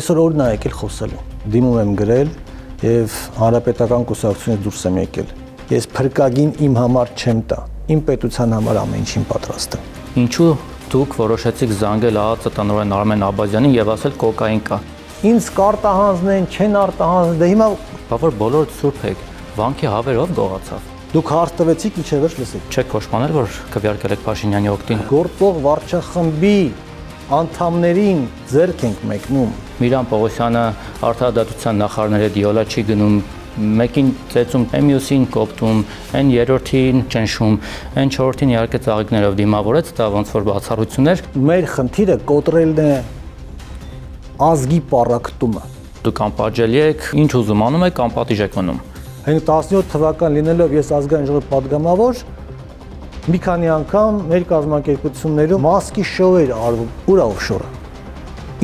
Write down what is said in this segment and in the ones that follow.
Այսօր օրն է եկել խոսելու։ Դիմում եմ գրել եւ հանրապետական կուսակցությունից դուրս եմ եկել։ Ես փրկագին իմ համար չեմ տա։ Իմ պետության համար ամեն ինչին պատրաստ եմ։ Ինչու դուք որոշեցիք զանգել ԱԱԾ տնօրեն Արմեն Աբազյանին եւ ասել կոկային կա։ Ինձ կարտահանձնեն, չեն արտահանձն, դե հիմա բա որ բոլոր ցուրփ եք, վանքի հավերով գողացավ։ Դուք հարց տվեցիք, ինչևէ լսեք։ Չեք հոշմանել, որ քվյարկել եք Փաշինյանի օգտին։ Գործող վարչախմբի անդամներին ձերք ենք մեկնում։ Միրան Պողոսյանը արտադատության նախարարները դիոլա չի գնում մեկին ծեծում, այն մյուսին կոպտում, այն երրորդին ճնշում, այն չորրորդին իհարկե ծաղիկներով դիմավորեց, դա ոնց որ բացառություններ։ Մեր խնդիրը կոտրելն է ազգի պարակտումը։ Դուք անպատժելի եք, ինչ ուզում անում եք, անպատիժ եք մնում։ Հենց 17 թվական լինելով ես ազգային ժողովի падգամավոր Մի քանի անգամ մեր կազմակերպություններում մասկի շոու էր արվում, ուր է օֆշորը։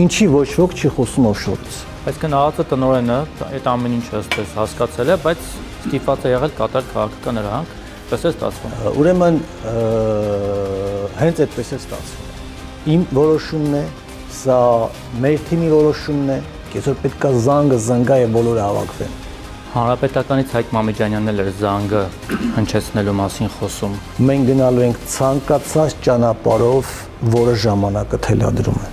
Ինչի ոչ ոք չի խոսում օֆշորից։ Բայց գնահատը տնորենը այդ ամեն ինչը ասես հասկացել է, բայց ստիփաց է եղել կատար քաղաքական հրանք, պես է ստացվում։ Ուրեմն հենց այդպես է ստացվում։ Իմ որոշումն է, սա մեր թիմի որոշումն է, ես որ պետքա զանգը զանգա եւ բոլորը հավաքվեն։ Հանրապետականից Հայկ Մամիջանյանն էլ էր զանգը հնչեցնելու մասին խոսում։ Մենք գնալու ենք ցանկացած ճանապարհով, որը ժամանակը թելադրում է։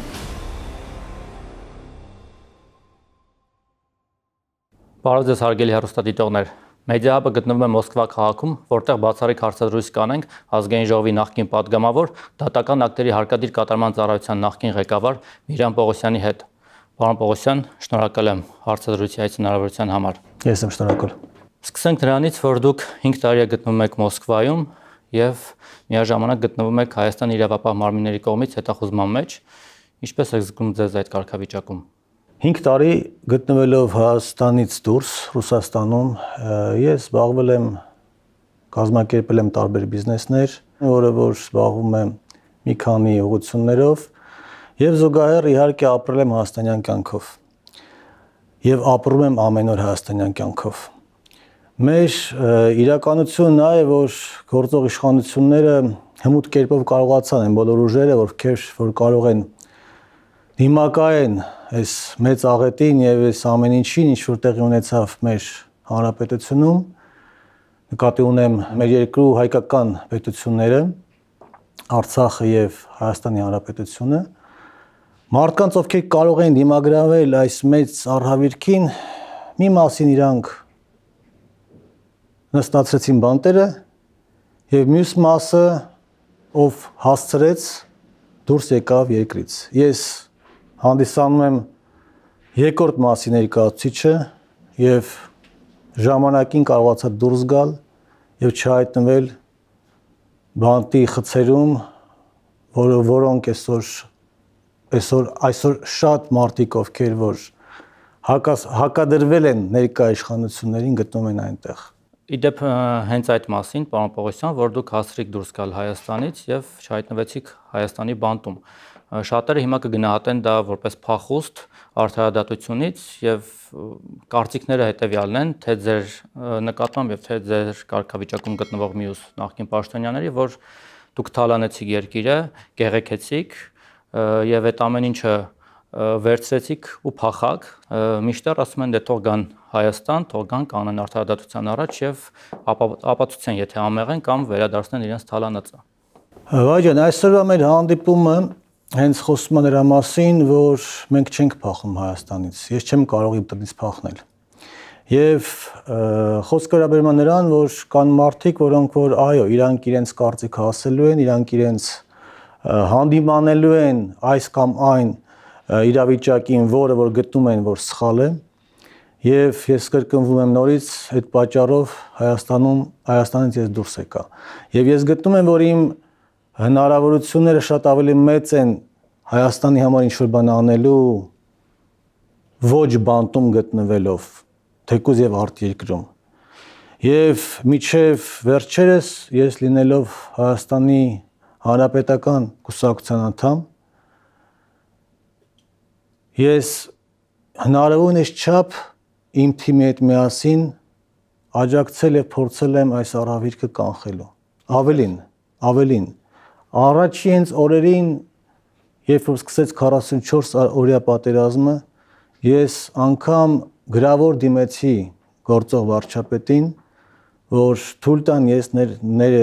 Բարև ձեզ հարգելի հեռուստադիտողներ։ Մեդիահաբը գտնվում է Մոսկվա քաղաքում, որտեղ բացառիկ հարցազրույց կանենք ազգային ժողովի նախկին падգամավոր, դատական ակտերի հարկադիր կատարման ծառայության նախկին ղեկավար Միրան Պողոսյանի հետ։ Պարոն Պողոսյան, շնորհակալ եմ հարցադրույցի այս հնարավորության համար։ Ես եմ շնորհակալ։ Սկսենք նրանից, որ դուք 5 տարի է գտնվում եք Մոսկվայում եւ միաժամանակ գտնվում եք Հայաստան իրավապահ մարմինների կողմից հետախուզման մեջ։ Ինչպե՞ս եք զգում ձեզ այդ կարգավիճակում։ 5 տարի գտնվելով Հայաստանից դուրս, Ռուսաստանում, ես զբաղվել եմ կազմակերպել եմ տարբեր բիզնեսներ, որը որ զբաղվում եմ մի քանի ուղություններով, Եվ զուգահեռ իհարկե ապրել եմ հայաստանյան կյանքով։ Եվ ապրում եմ ամեն օր հայաստանյան կյանքով։ Մեր իրականությունն այն է, որ գործող իշխանությունները հմուտ կերպով կարողացան են բոլոր ուժերը, որքեր որ կարող են դիմակայեն այս մեծ աղետին եւ այս ամեն ինչին, ինչ որ տեղի ունեցավ մեր հանրապետությունում, նկատի ունեմ մեր երկրու հայկական պետությունները, Արցախը եւ Հայաստանի Հանրապետությունը Մարդկանց, ովքեր կարող են դիմագրավել այս մեծ արհավիրքին, մի մասին իրանք նստացրեցին բանտերը եւ մյուս մասը, ով հասցրեց, դուրս եկավ երկրից։ Ես հանդիսանում եմ երկրորդ մասի ներկայացուցիչը եւ ժամանակին կարողացա դուրս գալ եւ չհայտնվել բանտի խցերում, որ, որոնք այսօր որ, այսօր այսօր շատ մարդիկ ովքեր որ հակաս հակադրվել են ներկայ իշխանություններին գտնում են այնտեղ։ Իդեպ հենց այդ մասին, պարոն Պողոսյան, որ դուք հասրիկ դուրս գալ Հայաստանից եւ չհայտնվեցիք Հայաստանի բանտում։ Շատերը հիմա կգնահատեն դա որպես փախուստ արդարադատությունից եւ կարծիքները հետեւյալն են, թե ձեր նկատմամբ եւ թե ձեր կարգավիճակում գտնվող մյուս նախկին պաշտոնյաների, որ դուք թալանեցիք երկիրը, գեղեցեցիք, եւ այդ ամեն ինչը վերցրեցիք ու փախակ միշտեր ասում են դե թող գան Հայաստան, թող գան կանեն արդարադատության առաջ եւ ապացուցեն, եթե ամեղ են կամ վերադարձնեն իրենց թալանածը։ Հվաջան, այսօրվա մեր հանդիպումը հենց խոսում է նրա մասին, որ մենք չենք փախում Հայաստանից։ Ես չեմ կարող իմ տնից փախնել։ Եվ խոսքը հրաբերման նրան, որ կան մարդիկ, որոնք որ այո, իրանք իրենց կարծիքը ասելու են, իրանք իրենց հանդիմանելու են այս կամ այն իրավիճակին, որը որ գտնում են, որ սխալ է։ Եվ ես կրկնվում եմ նորից այդ պատճառով Հայաստանում Հայաստանից ես դուրս եկա։ Եվ ես գտնում եմ, որ իմ հնարավորությունները շատ ավելի մեծ են Հայաստանի համար ինչ-որ բան անելու ոչ բանտում գտնվելով, թեկուզ եւ արտերկրում։ Եվ միջև վերջերս ես լինելով Հայաստանի հանրապետական կուսակցության անդամ ես հնարավորինս չափ իմ թիմի հետ միասին աջակցել եւ փորձել եմ այս առավիրքը կանխելու ավելին ավելին առաջինց օրերին երբ որ սկսեց 44 օրյա պատերազմը ես անգամ գրավոր դիմեցի գործող վարչապետին որ թույլ տան ես ներ, ներ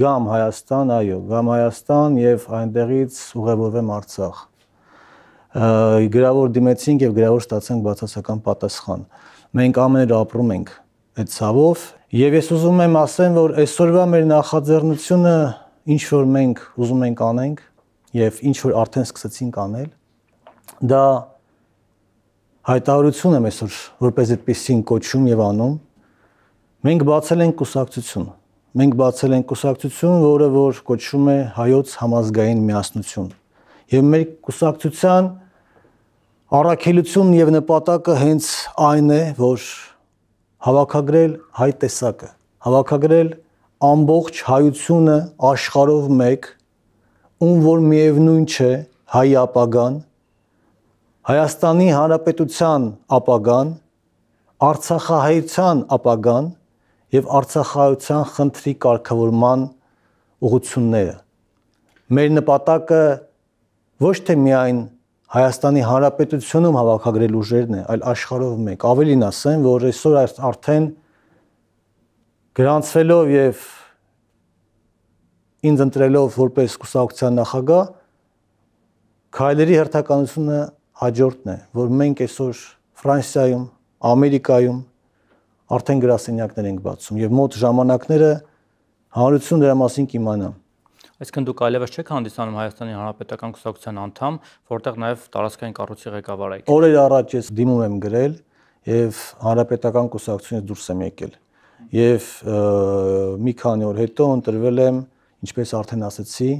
գամ Հայաստան, այո, գամ Հայաստան եւ այնտեղից ուղևորվեմ Արցախ։ Գրավոր դիմեցինք եւ գրավոր ստացանք բացասական պատասխան։ Մենք ամենը ապրում ենք այդ ցավով եւ ես ուզում եմ ասեմ, որ այսօրվա մեր նախաձեռնությունը ինչ որ մենք ուզում ենք անենք եւ ինչ որ արդեն սկսեցինք անել, դա հայտարարություն եմ այսօր որպես այդպեսին կոչում եւ անում Մենք բացել ենք կուսակցություն։ Մենք բացել ենք կուսակցություն, որը որ կոչվում է հայոց համազգային միասնություն։ Եվ մեր կուսակցության առաքելությունն եւ նպատակը հենց այն է, որ հավաքագրել հայ տեսակը, հավաքագրել ամբողջ հայությունը աշխարհով մեկ, ում որ միևնույն չէ հայի ապագան, Հայաստանի Հանրապետության ապագան, Արցախահայության ապագան եւ արցախահայության խնդրի կարգավորման ուղությունները։ Մեր նպատակը ոչ թե միայն Հայաստանի Հանրապետությունում հավաքագրել ուժերն է, այլ աշխարհով մեկ։ Ավելին ասեմ, որ այսօր արդեն գրանցվելով եւ ինձ ընտրելով որպես կուսակցության նախագահ քայլերի հերթականությունը հաջորդն է, որ մենք այսօր Ֆրանսիայում, Ամերիկայում, արդեն գրասենյակներ ենք բացում եւ մոտ ժամանակները հանրություն դրա մասին կիմանա։ Այսինքն դուք այլևս չեք հանդիսանում Հայաստանի Հանրապետական Կուսակցության անդամ, որտեղ նաև տարածքային կառույցի ղեկավար եք։ Օրեր առաջ ես դիմում եմ գրել եւ Հանրապետական Կուսակցությունից դուրս եմ եկել։ Եվ մի քանի օր հետո ընտրվել եմ, ինչպես արդեն ասացի,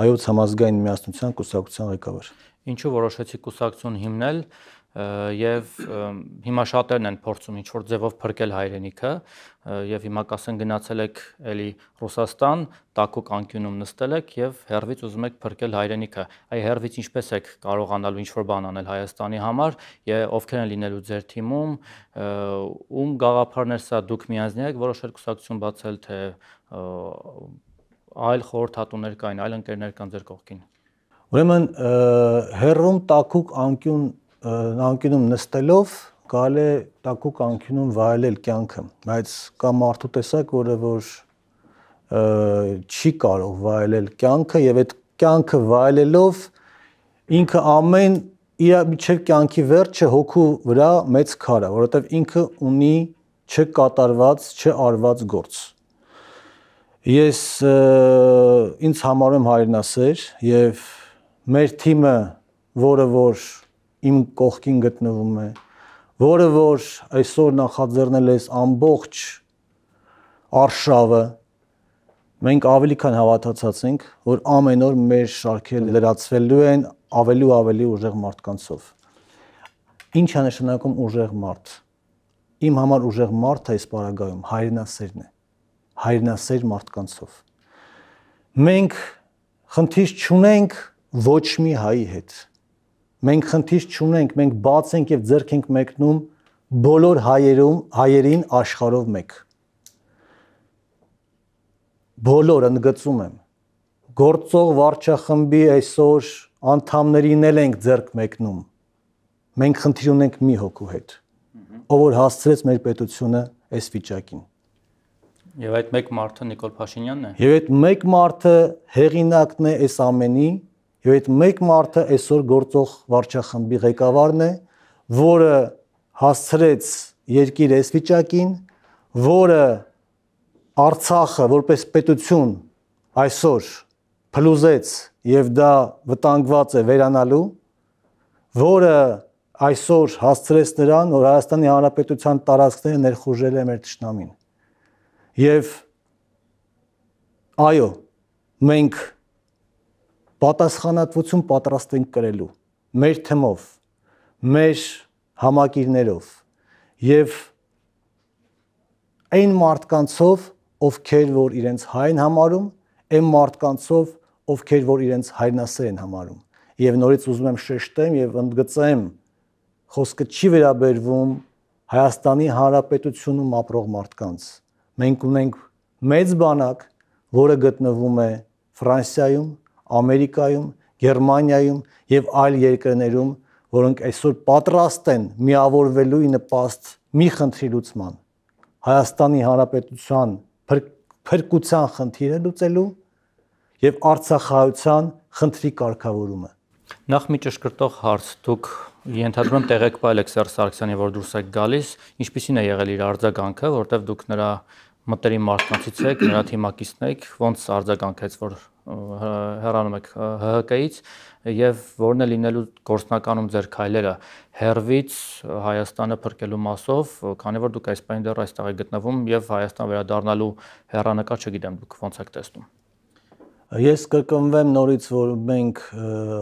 Հայոց համազգային միասնության կուսակցության ղեկավար։ Ինչու որոշեցիք կուսակցություն հիմնել եւ հիմա շատերն են փորձում ինչ որ ձևով փրկել հայրենիքը եւ հիմա կասեն գնացել եք էլի Ռուսաստան, տակուկ անկյունում նստել եք եւ հերվից ուզում եք փրկել հայրենիքը։ Այ հերվից ինչպես եք կարողանալու ինչ որ բան անել Հայաստանի համար եւ ովքեր են լինելու ձեր թիմում, ում գաղափարներ սա դուք միանձնյակ որոշել կուսակցություն բացել թե այլ խորհրդատուներ կային, այլ ընկերներ կան ձեր կողքին։ Ուրեմն հերվում տակուկ անկյուն անկյունում նստելով կարելի է տակուկ անկյունում վայելել կյանքը, բայց կա մարդու տեսակ, որը որ չի կարող վայելել կյանքը եւ այդ կյանքը վայելելով ինքը ամեն իր միջև կյանքի վերջը հոգու վրա մեծ քար է, որովհետեւ ինքը ունի չկատարված, չարված գործ։ Ես ինձ համարում հայրենասեր եւ մեր թիմը, որը որ, որ իմ կողքին գտնվում է, որը որ այսօր նախաձեռնել է ամբողջ արշավը, մենք ավելի քան հավատացած ենք, որ ամեն օր մեր շարքերը լրացվելու են ավելի ու ավելի ուժեղ մարդկանցով։ Ինչ է նշանակում ուժեղ մարդ։ Իմ համար ուժեղ մարդը այս պարագայում հայրենասերն է։ Հայրենասեր մարդկանցով։ Մենք խնդիր չունենք ոչ մի հայի հետ մենք խնդիր չունենք, մենք բաց ենք եւ ձեռք ենք մեկնում բոլոր հայերում, հայերին աշխարհով մեկ։ Բոլոր ընդգծում եմ։ Գործող վարչախմբի այսօր անդամներին էլ ենք ձեռք մեկնում։ Մենք խնդիր ունենք մի հոգու հետ, ով որ հասցրեց մեր պետությունը այս վիճակին։ Եվ այդ մեկ մարդը Նիկոլ Փաշինյանն է։ Եվ այդ մեկ մարդը հեղինակն է այս ամենի, Եվ այդ մեկ մարդը այսօր գործող վարչախմբի ղեկավարն է, որը հասցրեց երկիր այս վիճակին, որը Արցախը որպես պետություն այսօր փլուզեց եւ դա վտանգված է վերանալու, որը այսօր հասցրեց նրան, որ Հայաստանի Հանրապետության տարածքները ներխուժել է մեր ճշնամին։ Եվ այո, մենք պատասխանատվություն պատրաստ ենք կրելու մեր թմով, մեր համակիրներով եւ այն մարդկանցով, ովքեր որ իրենց հայն համարում, այն մարդկանցով, ովքեր որ իրենց հայրենասեր են համարում։ Եվ նորից ուզում եմ շեշտեմ եւ ընդգծեմ, խոսքը չի վերաբերվում Հայաստանի Հանրապետությունում ապրող մարդկանց։ Մենք ունենք մեծ բանակ, որը գտնվում է Ֆրանսիայում, Ամերիկայում, Գերմանիայում եւ այլ երկրներում, որոնք այսօր պատրաստ են միավորվելու ի նպաստ մի խնդրի լուծման։ Հայաստանի Հանրապետության փրկության պր, խնդիրը լուծելու եւ Արցախահայության խնդրի կարգավորումը։ Նախ մի ճշգրտող հարց, դուք Ենթադրում եմ տեղեկպայել եք Սերժ Սարգսյանի, որ դուրս եք գալիս, ինչպիսին է եղել իր արձագանքը, որտեվ դուք նրա մտերի մարդկանցից եք, նրա թիմակիցն եք, ոնց արձագանքեց, որ հեռանում եք ՀՀԿ-ից եւ որն է լինելու գործնականում ձեր քայլերը հերվից Հայաստանը փրկելու մասով, քանի որ դուք այսպես դեռ այստեղ եք գտնվում եւ Հայաստան վերադառնալու հերանեկար չգիտեմ դուք ոնց եք տեսնում։ Ես կկնվեմ նորից, որ մենք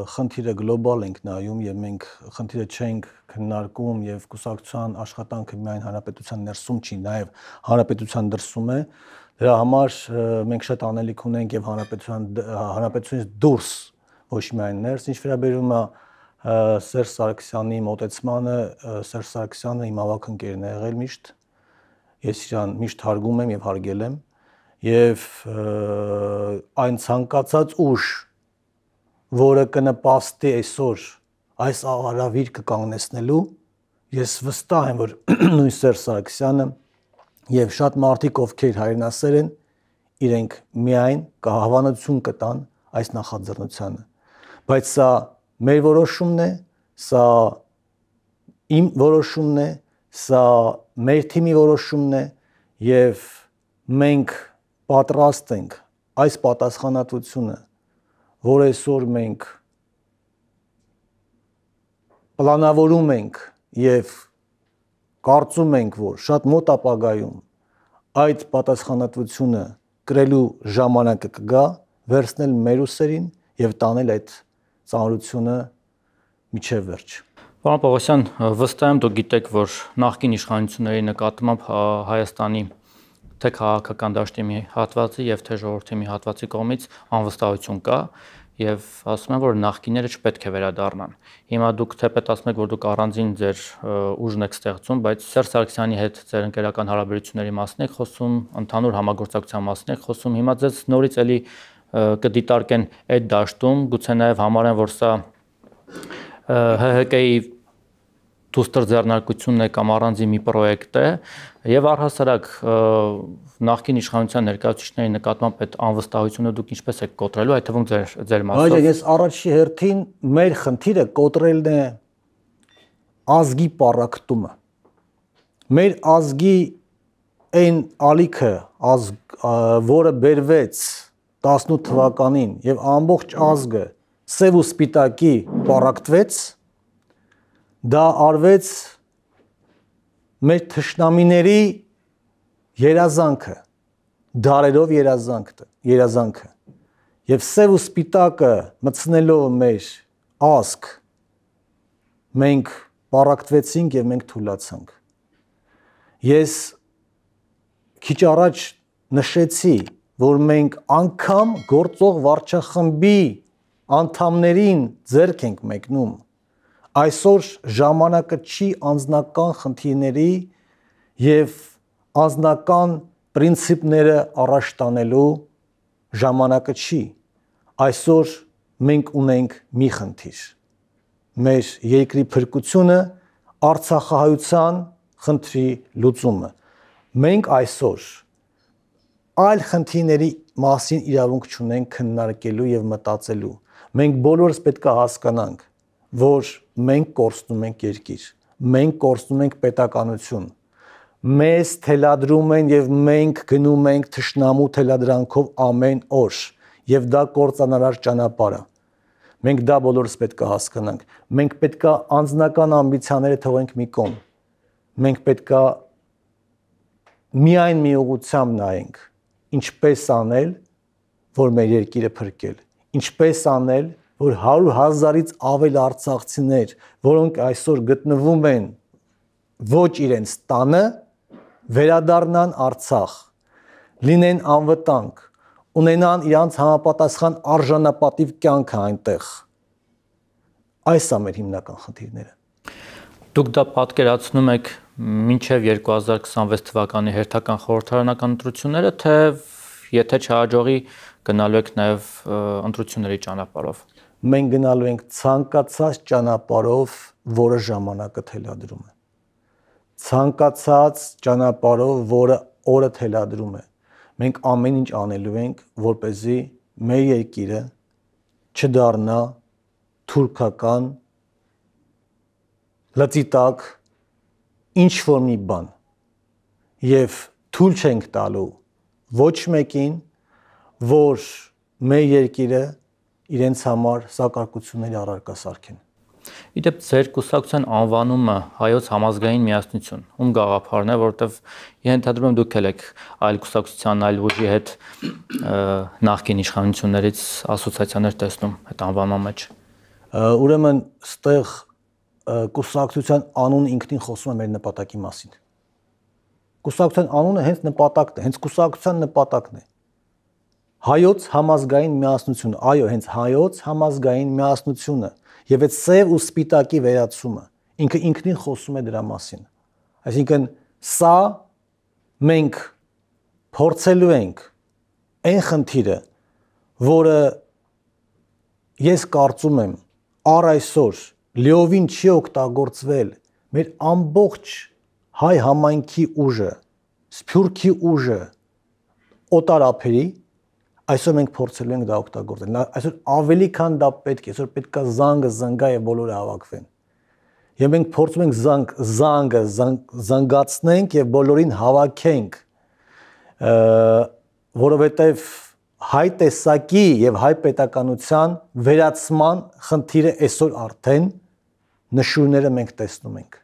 խնդիրը գլոբալ ենք նայում եւ մենք խնդիրը չենք քննարկում եւ կուսակցության աշխատանքը միայն հանրապետության ներսում չի, նաեւ հանրապետության դրսում է։ և, Դրա համար մենք շատ անելիք ունենք եւ հանրապետության հանրապետությունից դուրս ոչ միայն ներս, ինչ վերաբերում է Սերժ Սարգսյանի մտածմանը, Սերժ Սարգսյանը իմ ավակ ընկերն է եղել միշտ։ Ես իրան միշտ հարգում եմ եւ հարգել եմ եւ այն ցանկացած ուժ, որը կնպաստի այսօր այս արավիր կկանգնեցնելու, ես վստահ եմ, որ նույն Սերժ Սարգսյանը Եվ շատ մարդիկ, ովքեր հայրենասեր են, իրենք միայն կհավանություն կտան այս նախաձեռնությանը։ Բայց սա մեր որոշումն է, սա իմ որոշումն է, սա մեր թիմի որոշումն է եւ մենք պատրաստ ենք այս պատասխանատվությունը, որ այսօր մենք պլանավորում ենք եւ կարծում ենք, որ շատ մոտ ապագայում այդ պատասխանատվությունը կրելու ժամանակը կգա, վերցնել մեր ուսերին եւ տանել այդ ծանրությունը միջև վերջ։ Պարոն Պողոսյան, վստահ եմ դուք գիտեք, որ նախկին իշխանությունների նկատմամբ Հայաստանի թե քաղաքական դաշտի մի հատվածի եւ թե ժողովրդի մի հատվածի կողմից անվստահություն կա, եւ ասում են որ նախկինները չպետք է վերադառնան։ Հիմա դուք թեպետ ասում եք որ դուք առանձին ձեր ուժն եք ստեղծում, բայց Սերժ Սարգսյանի հետ ձեր ընկերական հարաբերությունների մասն եք խոսում, ընդհանուր համագործակցության մասն եք խոսում։ Հիմա ձեզ նորից էլի կդիտարկեն այդ դաշտում, գուցե նաեւ համարեն որ սա ՀՀԿ-ի դոստերձեռնարկությունն է կամ առանձին մի պրոյեկտ է եւ առհասարակ նախկին իշխանության ներկայացուցիչների նկատմամբ այդ անվստահությունը դուք ինչպես եք կոտրելու այդ թվում ձեր ձեր մասով Այո ես առաջի հերթին մեր խնդիրը կոտրելն է ազգի պարակտումը մեր ազգի այն ալիքը ազգ որը բերվեց 18 թվականին եւ ամբողջ ազգը սև ու սպիտակի պարակտվեց դա արվեց մեր թշնամիների երազանքը, դարերով երազանքը, երազանքը։ Եվ սև ու սպիտակը մցնելով մեր ազգ մենք պարակտվեցինք եւ մենք թուլացանք։ Ես քիչ առաջ նշեցի, որ մենք անգամ գործող վարչախմբի անդամներին ձերք ենք մեկնում այսօր ժամանակը չի անznական խնդիրների եւ անznական principները առաջ տանելու ժամանակը չի։ Այսօր մենք ունենք մի խնդիր։ Մեր երկրի փրկությունը Արցախահայության խնդրի լուծումը։ Մենք այսօր այլ խնդիրների մասին իրավունք չունենք քննարկելու եւ մտածելու։ Մենք բոլորս պետք է հասկանանք, որ մենք կորցնում ենք երկիր, մենք կորցնում ենք պետականություն։ Մեզ թելադրում են եւ մենք գնում ենք թշնամու թելադրանքով ամեն օր եւ դա կործանարար ճանապարհ է։ Մենք դա բոլորս պետք է հասկանանք։ Մենք պետք է անձնական ամբիցիաները թողենք մի կողմ։ Մենք պետք է միայն մի ուղությամբ նայենք, ինչպես անել, որ մեր երկիրը փրկել, ինչպես անել, որ 100 հազարից ավել արցախցիներ, որոնք այսօր գտնվում են ոչ իրենց տանը, վերադառնան Արցախ, լինեն անվտանգ, ունենան իրանց համապատասխան արժանապատիվ կյանքը այնտեղ։ Այս է մեր հիմնական խնդիրները։ Դուք դա պատկերացնում եք մինչև 2026 թվականի հերթական խորհրդարանական ընտրությունները, թե եթե չհաջողի գնալու եք նաև ընտրությունների ճանապարհով մենք գնալու ենք ցանկացած ճանապարով, որը ժամանակը թելադրում է։ Ցանկացած ճանապարով, որը օրը թելադրում է։ Մենք ամեն ինչ անելու ենք, որ เป զի մեր երկիրը չդառնա թուրքական լծի տակ ինչ որ մի բան եւ թույլ չենք տալու ոչ մեկին որ մեր երկիրը իրենց համար սակարկությունների առարկասարք են։ Իդեպ ձեր կուսակցության անվանումը հայոց համազգային միասնություն, ում գաղափարն է, որովհետև ենթադրում եմ դուք ել եք այլ կուսակցության այլ ուժի հետ նախկին իշխանություններից ասոցիացիաներ տեսնում այդ անվանման մեջ։ Ուրեմն, ստեղ կուսակցության անուն ինքնին խոսում է մեր նպատակի մասին։ Կուսակցության անունը հենց նպատակն է, հենց կուսակցության նպատակն է։ նպատակն է հայոց համազգային միասնությունը, այո, հենց հայոց համազգային միասնությունը եւ այդ սև ու սպիտակի վերացումը ինքը ինքնին խոսում է դրա մասին։ Այսինքն սա մենք փորձելու ենք այն խնդիրը, որը ես կարծում եմ առ այսօր լիովին չի օգտագործվել մեր ամբողջ հայ համայնքի ուժը, սփյուռքի ուժը օտարափերի այսօր մենք փորձելու ենք դա օգտագործել։ Նա այսօր ավելի քան դա պետք է, այսօր պետքա զանգը զանգա եւ բոլորը հավաքվեն։ Եվ մենք փորձում ենք զանգ զանգը զանգացնենք եւ բոլորին հավաքենք։ որովհետեւ հայ տեսակի եւ հայ պետականության վերացման խնդիրը այսօր արդեն նշույները մենք տեսնում ենք։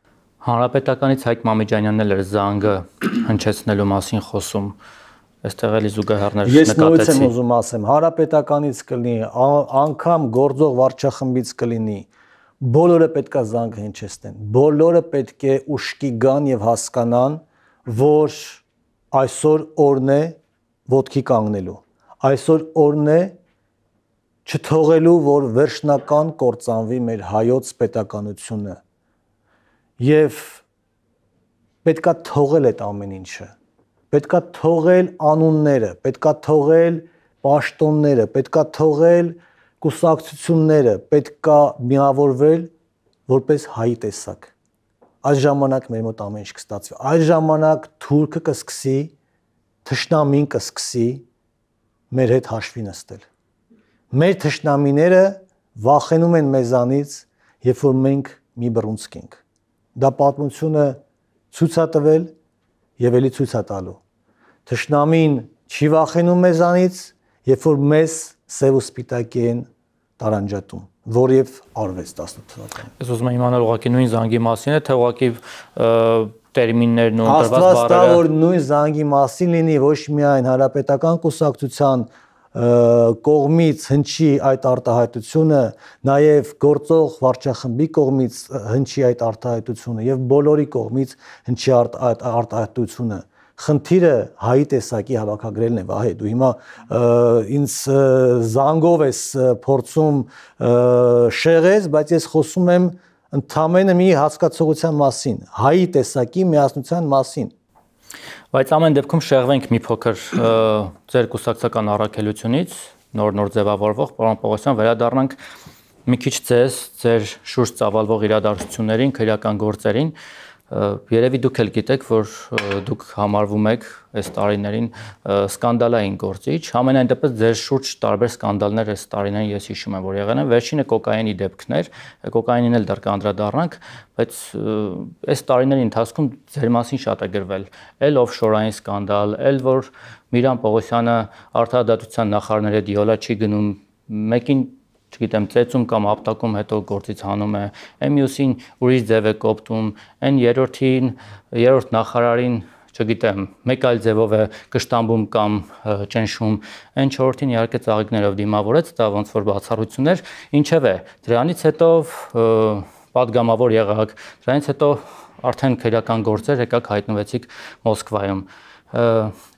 Հանրապետականից Հայկ Մամիջանյանն էլ էր զանգը հնչեցնելու մասին խոսում։ Այստեղ էլի զուգահեռներ նկատեցի։ Ես նույնս եմ ուզում ասեմ, հարապետականից կլինի, անգամ գործող վարչախմբից կլինի, բոլորը պետքա զանգ հնչեցնեն։ Բոլորը պետք է ուշքի գան եւ հասկանան, որ այսօր օրն է ոդքի կանգնելու։ Այսօր օրն է չթողելու, որ վերջնական կործանվի մեր հայոց պետականությունը։ Եվ պետքա թողել այդ ամեն ինչը պետքա թողել անունները, պետքա թողել պաշտոնները, պետքա թողել կուսակցությունները, պետքա միավորվել որպես հայի տեսակ։ Այս ժամանակ մեր մոտ ամեն ինչ կստացվի։ Այս ժամանակ թուրքը կսկսի թշնամին կսկսի մեր հետ հաշվի նստել։ Մեր թշնամիները վախենում են մեզանից, երբ որ մենք մի բռունցք ենք։ Դա պատմությունը ցույց է տվել եւ ելի ցույց է տալու։ Թշնամին չի վախենում մեզանից, երբ որ մեզ սև ու սպիտակի են տարանջատում որև արվեց 18 թվականին։ Ես ուզում եմ իմանալ ուղղակի նույն զանգի մասին է, թե ուղղակի տերմիններն ու ընտրված բառերը։ Աստված տա որ նույն զանգի մասին լինի ոչ միայն հարաբերական կուսակցության կողմից հնչի այդ արտահայտությունը, նաև գործող վարչախմբի կողմից հնչի այդ արտահայտությունը եւ բոլորի կողմից հնչի այդ արտահայտությունը։ արդ, խնդիրը հայի տեսակի հավաքագրելն է վահե դու հիմա ինձ զանգով ես փորձում շեղես բայց ես խոսում եմ ընդամենը մի հասկացողության մասին հայի տեսակի միասնության մասին բայց ամեն դեպքում շեղվենք մի փոքր ձեր կուսակցական առաքելությունից նոր-նոր ձևավորվող պարոն Պողոսյան վերադառնանք մի քիչ ձեզ ձեր շուրջ ծավալվող իրադարձություններին, քրեական գործերին, գործերին Երևի դուք էլ գիտեք, որ դուք համարվում եք այս տարիներին սկանդալային գործիչ, ամենայն դեպս ձեր շուրջ տարբեր սկանդալներ այս տարիներին ես հիշում եմ, որ եղել են։ Վերջինը կոկայինի դեպքներ, կոկայինին էլ դեռ կանդրադառնանք, բայց այս տարիների ընթացքում ձեր մասին շատ է գրվել։ Էլ օֆշորային սկանդալ, էլ որ Միրան Պողոսյանը արտադատության նախարարների դիոլա չի գնում, մեկին չգիտեմ, ծեծում կամ հապտակում հետո գործից հանում է, այն մյուսին ուրիշ ձև է կոպտում, այն երրորդին, երրորդ նախարարին, չգիտեմ, մեկ այլ ձևով է կշտամբում կամ ճնշում, այն չորրորդին իհարկե ծաղիկներով դիմավորեց, դա ոնց որ բացառություններ, ինչև է, դրանից հետո падգամավոր եղաք, դրանից հետո արդեն քրական գործեր եկաք հայտնվեցիք Մոսկվայում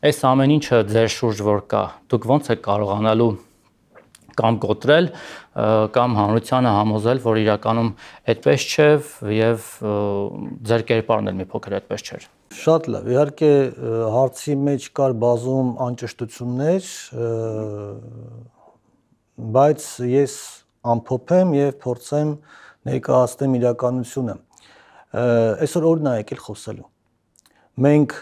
այս ամեն ինչը ձեր շուրջ որ կա, դուք ո՞նց եք կարողանալու կամ կոտրել կամ հանրությանը համոզել, որ իրականում այդպես չէ եւ ձեր կերպարն էլ մի փոքր այդպես չէր։ Շատ լավ։ Իհարկե հարցի մեջ կար բազում անճշտություններ, բայց ես ամփոփեմ եւ փորձեմ ներկայացնեմ իրականությունը։ Այսօր օրն է եկել խոսելու։ Մենք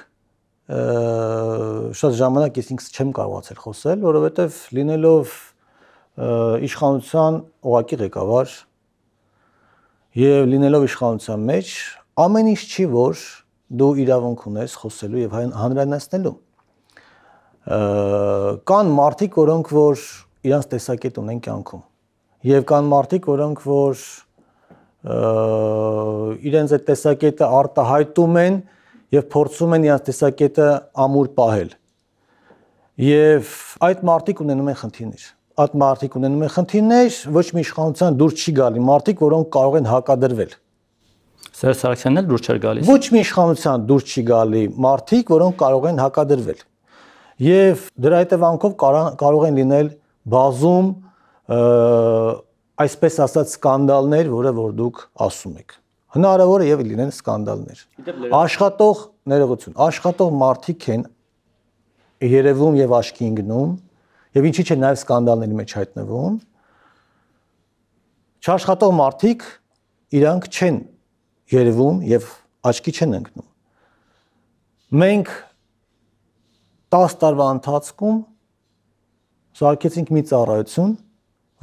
շատ ժամանակ ես ինքս չեմ կարողացել խոսել, որովհետեւ լինելով իշխանության ողակի ղեկավար եւ լինելով իշխանության մեջ ամեն ինչ չի որ դու իրավունք ունես խոսելու եւ հանրայնացնելու կան մարդիկ որոնք որ իրանց տեսակետ ունեն կյանքում եւ կան մարդիկ որոնք որ իրենց այդ տեսակետը արտահայտում են եւ փորձում են իրանց տեսակետը ամուր պահել եւ այդ մարդիկ ունենում են խնդիրներ այդ մարդիկ ունենում են խնդիրներ, ոչ մի իշխանության դուր չի գալի մարդիկ, որոնք կարող են հակադրվել։ Սերժ Սարգսյանն էլ դուր չէր գալիս։ Ոչ մի իշխանության դուր չի գալի մարդիկ, որոնք կարող են հակադրվել։ Եվ դրա հետևանքով կարող են լինել բազում այսպես ասած սկանդալներ, որը որ դուք ասում եք։ Հնարավոր է եւ լինեն սկանդալներ։ Աշխատող ներողություն, աշխատող մարդիկ են երևում եւ աչքի ընկնում, եւ ինչի՞ չէ նաեւ սկանդալների մեջ հայտնվում չաշխատող մարդիկ իրանք չեն երևում եւ աչքի չեն ընկնում մենք 10 տարվա ընթացքում սարքեցինք մի ծառայություն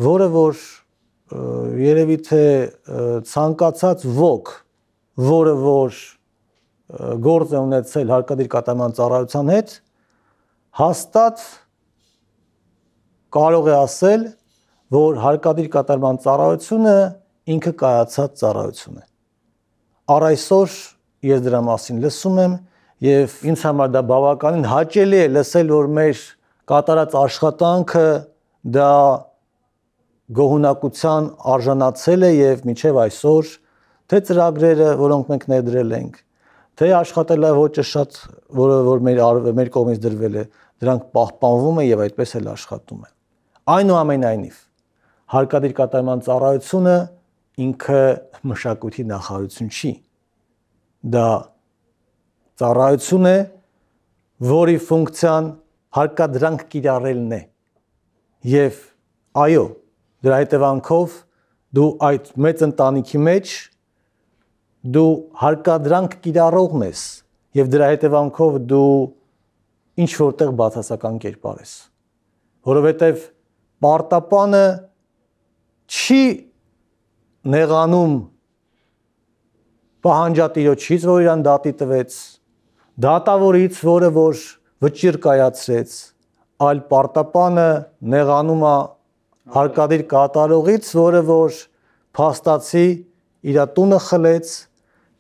որը որ երևի թե ցանկացած ոգ որը որ գործ է ունեցել հարկադիր կատարման ծառայության հետ հաստատ կարող է ասել, որ հարկադիր կատարման ծառայությունը ինքը կայացած ծառայություն է։ Առ այսօր ես դրա մասին լսում եմ եւ ինձ համար դա բավականին հաճելի է լսել, որ մեր կատարած աշխատանքը դա գոհունակության արժանացել է եւ միջև այսօր թե ծրագրերը, որոնք մենք ներդրել ենք, թե աշխատելավոճը շատ, որը որ մեր որ մեր կողմից դրվել է, դրանք պահպանվում է եւ այդպես էլ աշխատում են։ Այնուամենայնիվ հարկադիր կատարման ծառայությունը ինքը մշակույթի նախարարություն չի։ Դա ծառայություն է, որի ֆունկցիան հարկադրանք կիրառելն է։ Եվ այո, դրա հետևանքով դու այդ մեծ ընտանիքի մեջ դու հարկադրանք կիրառողն ես եւ դրա հետևանքով դու ինչ որտեղ բացասական կերպար ես։ Որովհետեւ Պարտապանը չի նեղանում պահանջատիրոջից, որ իրան դատի տվեց, դատավորից, որը որ վճիր կայացրեց, այլ պարտապանը նեղանում է հարկադիր կատարողից, որը որ փաստացի իր տունը խլեց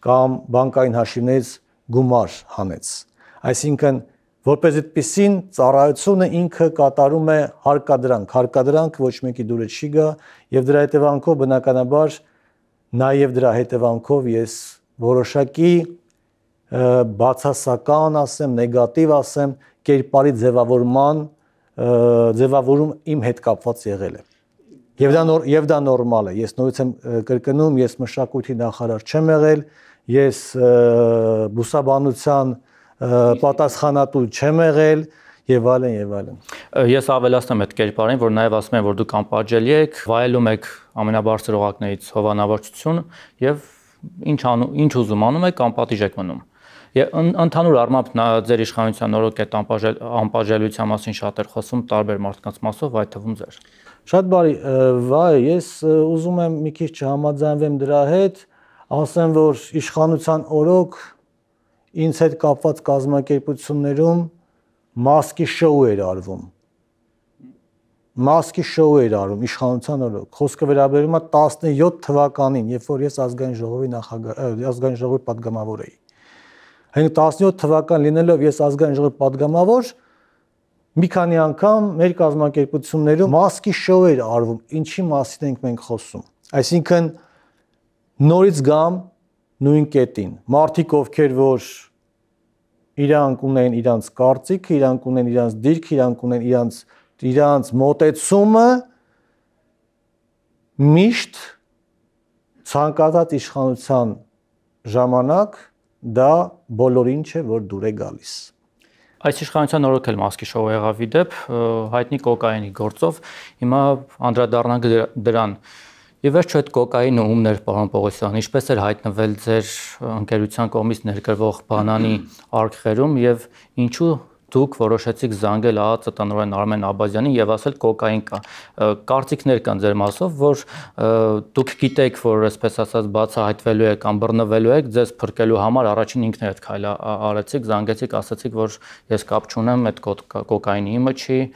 կամ բանկային հաշիվներից գումար հանեց։ Այսինքն Որպես այդպեսին ծառայությունը ինքը կատարում է հարկադրանք, հարկադրանք ոչ մեկի դուրը չի գա եւ դրա հետևանքով բնականաբար նաեւ դրա հետևանքով ես որոշակի բացասական ասեմ, նեգատիվ ասեմ, կերպարի ձևավորման ձևավորում իմ հետ կապված եղել է։ Եվ դա նոր եւ դա նորմալ է։ Ես նորից եմ կրկնում, ես մշակույթի նախարար չեմ եղել, ես բուսաբանության և պատասխանատու չեմ եղել եւ այլն եւ այլն։ Ես ավելացնեմ այդ կերպարին, որ նաեւ ասում են, որ դուք անպարժելի եք, վայելում եք ամենաբարձր օղակներից հովանավորչություն եւ ինչ ինչ ուզում անում եք, անպատիժ եք մնում։ Եվ ընդհանուր առմամբ նա ձեր իշխանության օրոք այդ անպաժել անպաժելության մասին շատ էր խոսում տարբեր մարդկանց մասով, այդ թվում ձեր։ Շատ բարի, վայ, ես ուզում եմ մի քիչ չհամաձայնվեմ դրա հետ, ասեմ, որ իշխանության օրոք ինձ հետ կապված կազմակերպություններում մասկի շոու էր արվում։ Մասկի շոու էր արվում իշխանության օրը։ Խոսքը վերաբերում է 17 թվականին, երբ որ ես ազգային ժողովի նախագահ ազգային ժողովի падգամավոր էի։ Հենց 17 թվական լինելով ես ազգային ժողովի падգամավոր մի քանի անգամ մեր կազմակերպություններում մասկի շոու էր արվում, ինչի մասին ենք մենք խոսում։ Այսինքն նորից գամ նույն կետին։ Մարդիկ, ովքեր որ իրանք ունեն իրանք կարծիքը, իրանք ունեն իրանք դիրքը, իրանք ունեն իրանք իրանք մտածումը միշտ ցանկացած իշխանության ժամանակ դա բոլորին չէ որ դուր է գալիս այս իշխանության օրոք էլ մասկի շոու եղավ իդեպ հայտնի կոկայինի գործով հիմա անդրադառնանք դրան դր, դր, դր, դր, դր, դր, դր, դր, դր, Եվ վերջ այդ կոկայի նոհումներ պարոն Պողոսյան, ինչպես էր հայտնվել ձեր ընկերության կողմից ներկրվող բանանի արկղերում եւ ինչու դուք որոշեցիք զանգել ԱԱԾ տնօրեն Արմեն Աբազյանին եւ ասել կոկային կա։ Կարծիքներ կան ձեր մասով, որ դուք գիտեք, որ այսպես ասած բացահայտվելու եք, կամ բռնվելու եք, ձեզ փրկելու համար առաջին ինքներդ քայլը արեցիք, զանգեցիք, ասացիք, որ ես կապ չունեմ, այդ կոկայինի իմը չի, կո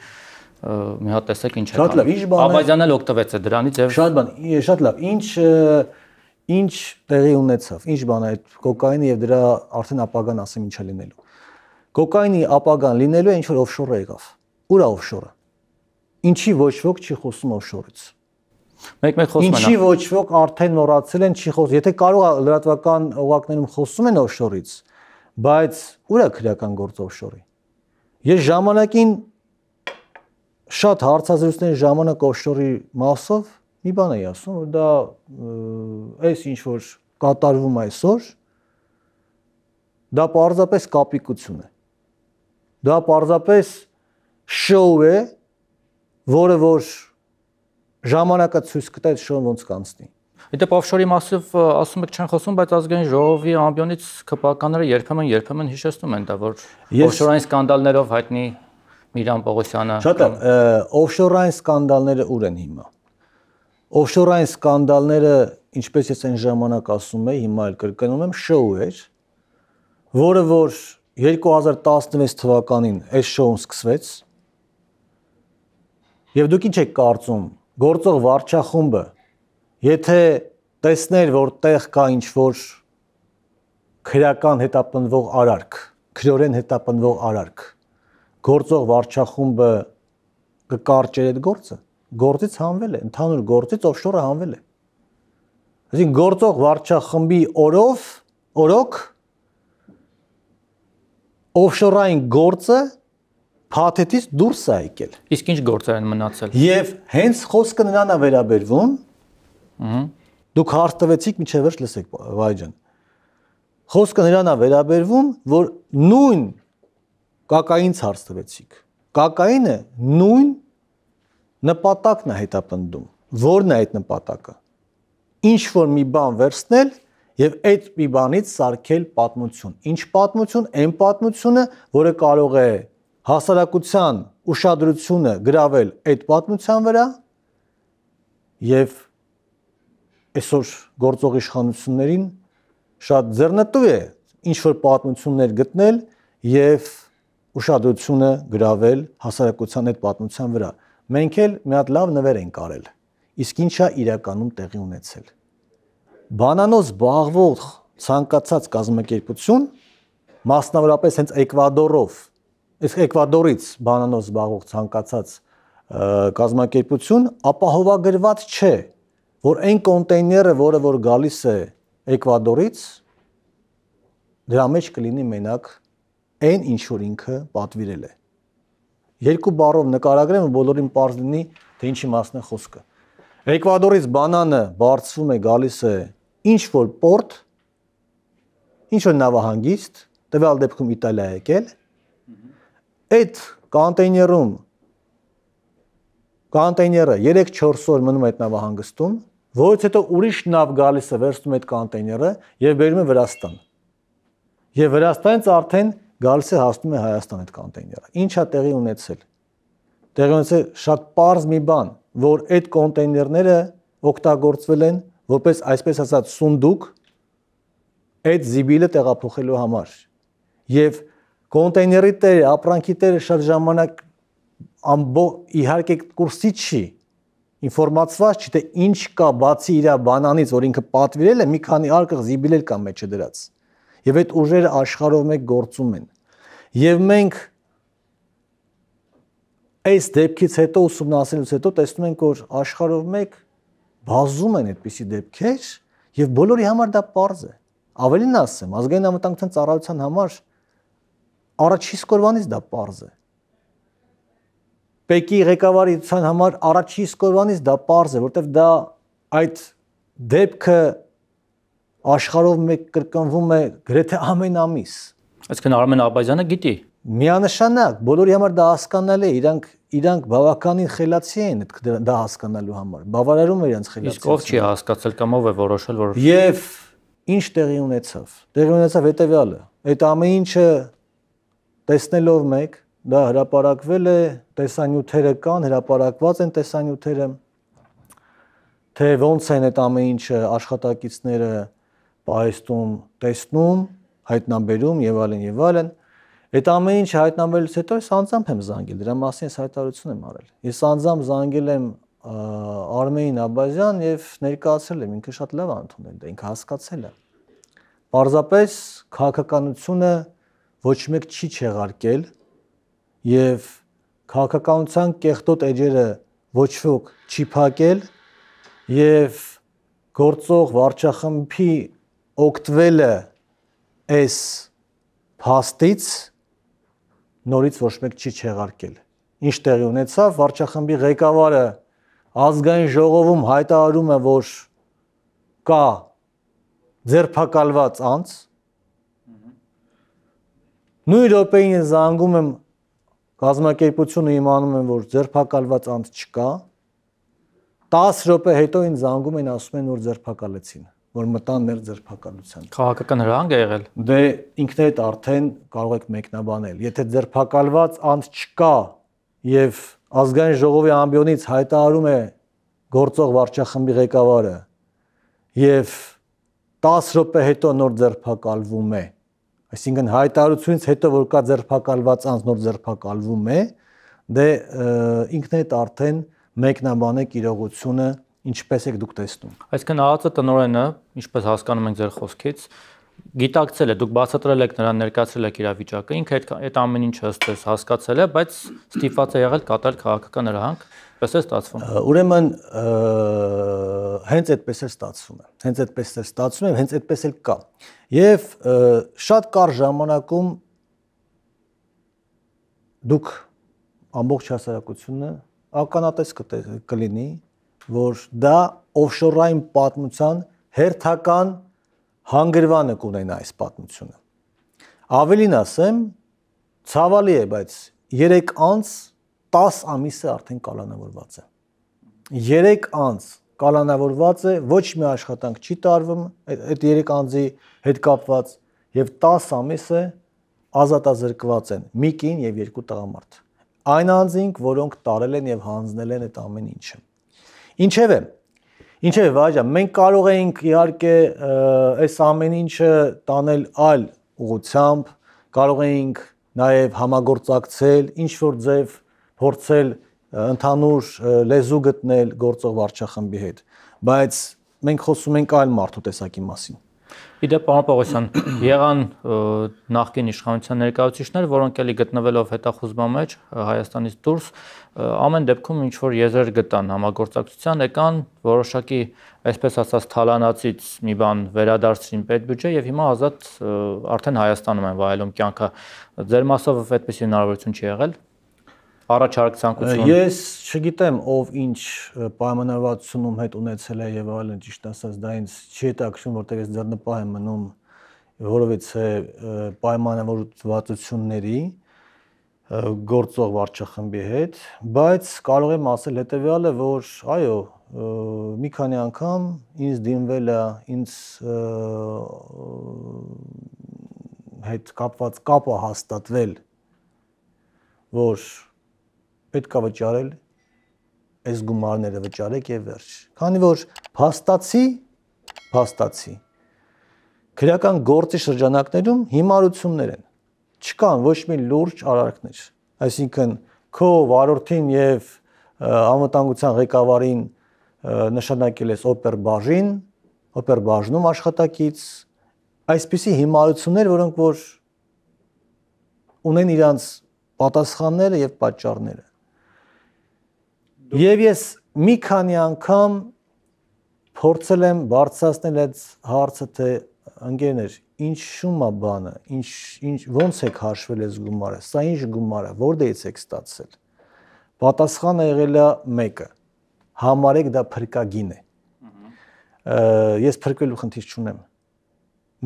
մի հատ տեսեք ինչ է Շատ լավ, ինչ բան է։ Աբազյանն էլ օգտվեց է դրանից եւ Շատ բան, շատ լավ։ Ինչ ինչ տեղի ունեցավ։ Ինչ բան է այդ կոկայինը եւ դրա արդեն ապագան ասեմ ինչա լինելու։ Կոկայինի ապագան լինելու է ինչ որ օֆշորը եկավ։ Ուր է օֆշորը։ Ինչի ոչ ոք չի խոսում օֆշորից։ Մեկ-մեկ խոսում են։ Ինչի ոչ ոք արդեն մոռացել են չի խոս։ Եթե կարող է լրատվական օղակներում խոսում են օֆշորից, բայց ուր է քրական գործ օֆշորի։ Ես ժամանակին շատ հարցազրույցների ժամանակ օշորի մասով մի բան էի ասում, որ դա այս ինչ որ կատարվում այսօր դա պարզապես կապիկություն է։ Դա պարզապես շոու է, որը որ ժամանակը ցույց կտա այդ շոուն ոնց կանցնի։ Եթե օֆշորի մասով ասում եք չեն խոսում, բայց ազգային ժողովի ամբիոնից քպականները երբեմն երբեմն հիշեցնում են դա, որ օֆշորային սկանդալներով հայտնի Միրան Պողոսյանը Շատ է, օֆշորային սկանդալները ուր են հիմա։ Օֆշորային սկանդալները, ինչպես ես այն ժամանակ ասում եի, հիմա էլ կրկնում եմ, շոու էր, որը որ 2016 թվականին այս շոուն սկսվեց։ Եվ դուք ինչ եք կարծում, գործող վարչախումբը, եթե տեսներ, որ տեղ կա ինչ-որ քրական հետապնդվող արարք, քրորեն հետապնդվող արարք, գործող վարչախումբը կկարճեր այդ գործը, գործից հանվել է, ընդհանուր գործից օֆշորը հանվել է։ Այսինքն գործող վարչախմբի օրով, օրոք օֆշորային գործը փաթեթից դուրս է եկել։ Իսկ ինչ գործեր են մնացել։ Եվ հենց խոսքը նրան է վերաբերվում։ Ահա։ Դուք հարց տվեցիք, միջև վերջ լսեք, Վայ ջան։ Խոսքը նրան է վերաբերվում, որ նույն կակային ցարց տվեցիք։ Կակայինը նույն նպատակն է հետապնդում։ Որն է այդ նպատակը։ Ինչ որ մի բան վերցնել եւ այդ մի բանից սարքել պատմություն։ Ինչ պատմություն, այն պատմությունը, որը կարող է հասարակության ուշադրությունը գրավել այդ պատմության վրա եւ այսօր գործող իշխանություններին շատ ձեռնտու է ինչ որ պատմություններ գտնել եւ ուշադրությունը գրավել հասարակության այդ պատմության վրա։ Մենք էլ մի հատ լավ նվեր ենք արել։ Իսկ ինչա իրականում տեղի ունեցել։ Բանանոց զբաղվող ցանկացած կազմակերպություն, մասնավորապես հենց Էկվադորով, իսկ Էկվադորից բանանոց զբաղվող ցանկացած կազմակերպություն ապահովագրված չէ, որ այն կոնտեյները, որը որ գալիս է Էկվադորից, դրա մեջ կլինի մենակ այն ինչ որ ինքը պատվիրել է։ Երկու բառով նկարագրեմ, բոլորին པարզ լինի, թե ինչի մասն է խոսքը։ Էկվադորից բանանը բարձվում է, գալիս է ինչ որ порт, ինչ որ նավահանգիստ, տվյալ դեպքում Իտալիա եկել։ Այդ կոնտեյներում կոնտեյները 3-4 օր մնում է այդ նավահանգստում, որից հետո ուրիշ նավ գալիս է վերցնում այդ կոնտեյները եւ բերում է Վրաստան։ Եվ Վրաստանից արդեն գալիս է հասնում է Հայաստան այդ կոնտեյները։ Ինչա տեղի ունեցել։ Տեղի ունեցել շատ པարզ մի բան, որ այդ կոնտեյներները օգտագործվել են որպես այսպես ասած սունդուկ այդ զիբիլը տեղափոխելու համար։ Եվ կոնտեյների տերը, ապրանքի տերը շատ ժամանակ ամբո իհարկե կուրսի չի ինֆորմացված չի թե ինչ կա բացի իր բանանից, որ ինքը պատվիրել է, մի քանի արկղ զիբիլել կամ մեջը դրած եւ այդ ուժերը աշխարհով մեկ գործում են։ Եվ մենք այս դեպքից հետո ուսումնասիրելուց հետո տեսնում ենք, որ աշխարհով մեկ բազում են այդպիսի դեպքեր եւ բոլորի համար դա պարզ է։ Ավելին ասեմ, ազգային անվտանգության ծառայության համար առաջին սկորվանից դա պարզ է։ ՊԵԿ-ի ղեկավարության համար առաջին սկորվանից դա պարզ է, որտեվ դա այդ դեպքը աշխարհով մեկ կրկնվում է գրեթե ամեն ամիս։ Այսինքն Արմեն Աբայզյանը գիտի։ Միանշանակ բոլորի համար դա հասկանալի է, իրանք իրանք բավականին խելացի են դա հասկանալու համար։ Բավարարում է իրանք խելացի։ Իսկ ով չի հասկացել կամ ով է որոշել որ Եվ ինչ տեղի ունեցավ։ Տեղի ունեցավ հետեւյալը։ Այդ ամեն ինչը տեսնելով մեկ դա հրաապարակվել է, տեսանյութերը կան, հրաապարակված են տեսանյութերը, թե ոնց են այդ ամեն ինչը աշխատակիցները պահեստում, տեսնում, հայտնաբերում եւ այլն եւ այլն։ Այդ ամեն ինչ հայտնաբերելուց հետո ես անձամբ եմ զանգել, դրա մասին ես հայտարարություն եմ արել։ Ես անձամբ զանգել եմ Արմեն Աբազյան եւ ներկայացրել եմ, ինքը շատ լավ ընդունել դա, ինքը հասկացել է։ Պարզապես քաղաքականությունը ոչ մեկ չի չեղարկել եւ քաղաքականության կեղտոտ էջերը ոչ ոք չի փակել եւ գործող վարչախմբի օգտվելը այս փաստից նորից ոչ մեկ չի չեղարկել։ Ինչ տեղի ունեցավ վարչախմբի ղեկավարը ազգային ժողովում հայտարարում է, որ կա ձերբակալված անց։ Նույն րոպեին զանգում եմ գազམ་ակերպությունը իմանում եմ, որ ձերբակալված անց չկա։ 10 րոպե հետո ինձ զանգում են, ասում են, որ ձերբակալեցին որ մտան ներ ձերբակալության։ Քաղաքական հրահանգ է եղել։ Դե ինքներդ արդեն կարող եք մեկնաբանել։ Եթե ձերբակալված անձ չկա եւ ազգային ժողովի ամբիոնից հայտարարում է գործող վարչախմբի ղեկավարը եւ 10 րոպե հետո նոր ձերբակալվում է, այսինքն հայտարարությունից հետո որ կա ձերբակալված անձ նոր ձերբակալվում է, դե ինքն այդ արդեն մեկնաբանեք իրողությունը ինչպես եք դուք տեսնում։ Այսինքն ԱԱՑ տնօրենը, ինչպես հասկանում ենք ձեր խոսքից, գիտակցել է, դուք բացատրել եք նրան, ներկայացրել եք իրավիճակը, ինքը այդ այդ ամեն ինչը ըստես հասկացել է, բայց ստիպված է եղել կատարել քաղաքական հրահանգ, պես է ստացվում։ Ուրեմն հենց այդպես է ստացվում։ Հենց այդպես է ստացվում եւ հենց այդպես էլ կա։ Եվ շատ կար ժամանակում դուք ամբողջ հասարակությունը ականատես կլինի կտ որ դա օֆշորային պատմության հերթական հանգրվանը կունենա այս պատմությունը։ Ավելին ասեմ, ցավալի է, բայց 3 անց 10 ամիսը արդեն կալանավորված է։ 3 անց կալանավորված է, ոչ մի աշխատանք չի տարվում այդ 3 անձի հետ կապված եւ 10 ամիսը ազատազրկված են՝ մի կին եւ երկու տղամարդ։ Այն անձինք, որոնք տարել են եւ հանձնել են այդ ամեն ինչը։ Ինչևէ, ինչևէ վաճա, մենք կարող ենք իհարկե այս ամեն ինչը տանել այլ ուղությամբ, կարող ենք նաև համագործակցել, ինչ որ ձև փորձել ընդհանուր լեզու գտնել գործող վարչախմբի հետ, բայց մենք խոսում ենք այլ մարդու տեսակի մասին։ Իդե պարոն Պողոսյան, եղան նախկին իշխանության ներկայացուցիչներ, որոնք էլի գտնվելով հետախուզման մեջ Հայաստանից դուրս ամեն դեպքում ինչ որ եզրեր գտան համագործակցության, եկան որոշակի, այսպես ասած, թալանացից մի բան վերադարձին պետբյուջե եւ հիմա ազատ արդեն Հայաստանում են վայելում կյանքը։ Ձեր մասով այդպես հնարավորություն չի եղել առաջարկցանկությունը։ Ես չգիտեմ, ով ինչ պայմանավորվածությունում հետ ունեցել է եւ այլն, ճիշտ ասած, դա ինձ չի հետաքրքրում, որտեղ ես ձեռնպահ եմ մնում որովհետեւ պայմանավորվածությունների գործող վարչախմբի հետ, բայց կարող եմ ասել հետեւյալը, որ այո, մի քանի անգամ ինձ դիմվել է ինձ հետ կապված կապը հաստատվել, որ պետքա վճարել այս գումարները վճարեք եւ վերջ։ Քանի որ փաստացի, փաստացի քրեական գործի շրջանակներում հիմարություններ են։ Չկան ոչ մի լուրջ արարքներ։ Այսինքն քո վարորդին եւ անվտանգության ղեկավարին նշանակել ես օպեր բաժին, օպեր բաժնում աշխատակից, այսպիսի հիմարություններ, որոնք որ ունեն իրանց պատասխանները եւ պատճառները։ Եվ ես մի քանի անգամ փորձել եմ բարձրացնել այդ հարցը, թե ընկերներ, ինչ շումա բանը, ինչ ինչ ո՞նց եք հաշվել այս գումարը, սա ինչ գումար է, որտեղից եք ստացել։ Պատասխանը եղել է մեկը. համարեք դա փրկագին է։ Ես փրկվելու խնդիր չունեմ։